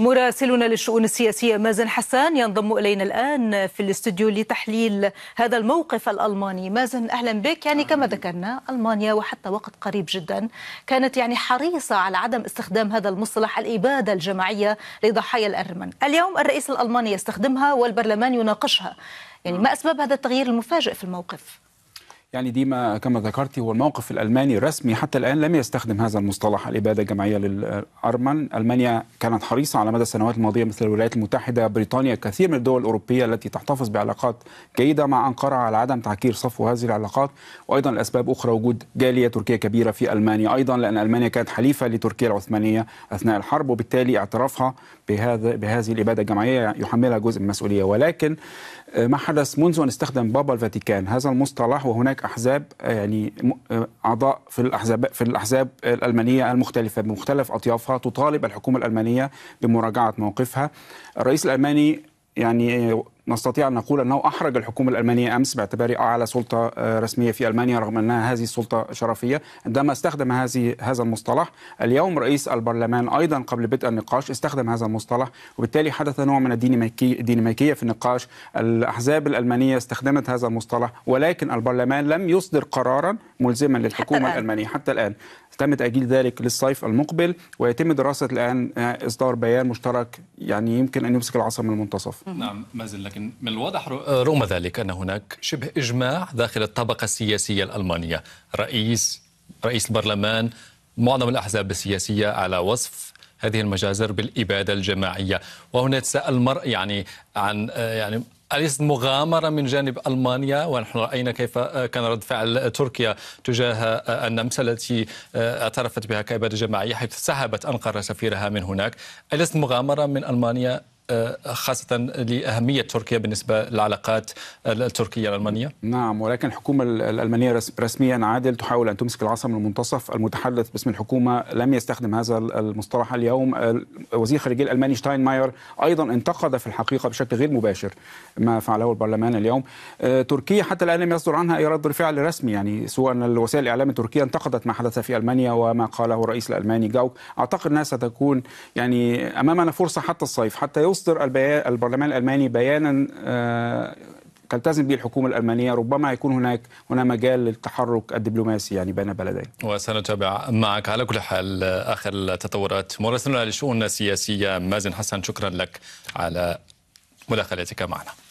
مراسلنا للشؤون السياسية مازن حسان ينضم إلينا الآن في الاستوديو لتحليل هذا الموقف الألماني مازن أهلا بك يعني كما ذكرنا ألمانيا وحتى وقت قريب جدا كانت يعني حريصة على عدم استخدام هذا المصطلح الإبادة الجماعية لضحايا الأرمن اليوم الرئيس الألماني يستخدمها والبرلمان يناقشها يعني ما أسباب هذا التغيير المفاجئ في الموقف؟ يعني ديما كما ذكرتي هو الموقف الالماني الرسمي حتى الان لم يستخدم هذا المصطلح الاباده الجماعيه للارمن، المانيا كانت حريصه على مدى السنوات الماضيه مثل الولايات المتحده، بريطانيا، كثير من الدول الاوروبيه التي تحتفظ بعلاقات جيده مع انقره على عدم تعكير صفو هذه العلاقات، وايضا لاسباب اخرى وجود جاليه تركيه كبيره في المانيا، ايضا لان المانيا كانت حليفه لتركيا العثمانيه اثناء الحرب وبالتالي اعترافها بهذا بهذه الاباده الجماعيه يحملها جزء من المسؤوليه، ولكن آه، ما حدث منذ ان استخدم بابا الفاتيكان هذا المصطلح وهناك احزاب آه، يعني آه، اعضاء في الاحزاب في الاحزاب الالمانيه المختلفه بمختلف اطيافها تطالب الحكومه الالمانيه بمراجعه موقفها الرئيس الالماني يعني نستطيع أن نقول أنه أحرج الحكومة الألمانية أمس باعتبار أعلى سلطة آه، رسمية في ألمانيا رغم أنها هذه السلطة شرفية عندما استخدم هذه هذا المصطلح اليوم رئيس البرلمان أيضا قبل بدء النقاش استخدم هذا المصطلح وبالتالي حدث نوع من الديناميكية في النقاش الأحزاب الألمانية استخدمت هذا المصطلح ولكن البرلمان لم يصدر قرارا ملزما للحكومة حتى الألمانية حتى الآن تم تأجيل ذلك للصيف المقبل ويتم دراسة الآن آه، إصدار بيان مشترك يعني يمكن أن يمسك العصا من المنتصف نعم مازن لك لكن من الواضح آه، رغم ذلك أن هناك شبه إجماع داخل الطبقة السياسية الألمانية رئيس رئيس البرلمان معظم الأحزاب السياسية على وصف هذه المجازر بالإبادة الجماعية وهنا يتساءل المرء يعني عن آه، يعني أليست مغامرة من جانب ألمانيا ونحن رأينا كيف آه، كان رد فعل تركيا تجاه النمسا التي اعترفت بها كإبادة جماعية حيث سحبت أنقرة سفيرها من هناك أليست مغامرة من ألمانيا آه، خاصة لأهمية تركيا بالنسبة للعلاقات التركية الألمانية؟ نعم ولكن الحكومة الألمانية رسميا عادل تحاول أن تمسك العصا من المنتصف المتحدث باسم الحكومة لم يستخدم هذا المصطلح اليوم وزير الخارجية الألماني شتاين ماير أيضا انتقد في الحقيقة بشكل غير مباشر ما فعله البرلمان اليوم آه، تركيا حتى الآن لم يصدر عنها أي رد فعل رسمي يعني سواء الوسائل الإعلام التركية انتقدت ما حدث في ألمانيا وما قاله الرئيس الألماني جاوك أعتقد أنها ستكون يعني أمامنا فرصة حتى الصيف حتى يوصل يصدر البرلمان الالماني بيانا آه، تلتزم به الحكومه الالمانيه ربما يكون هناك هنا مجال للتحرك الدبلوماسي يعني بين بلدين. وسنتابع معك على كل حال اخر التطورات مراسلنا للشؤون السياسيه مازن حسن شكرا لك على مداخلتك معنا.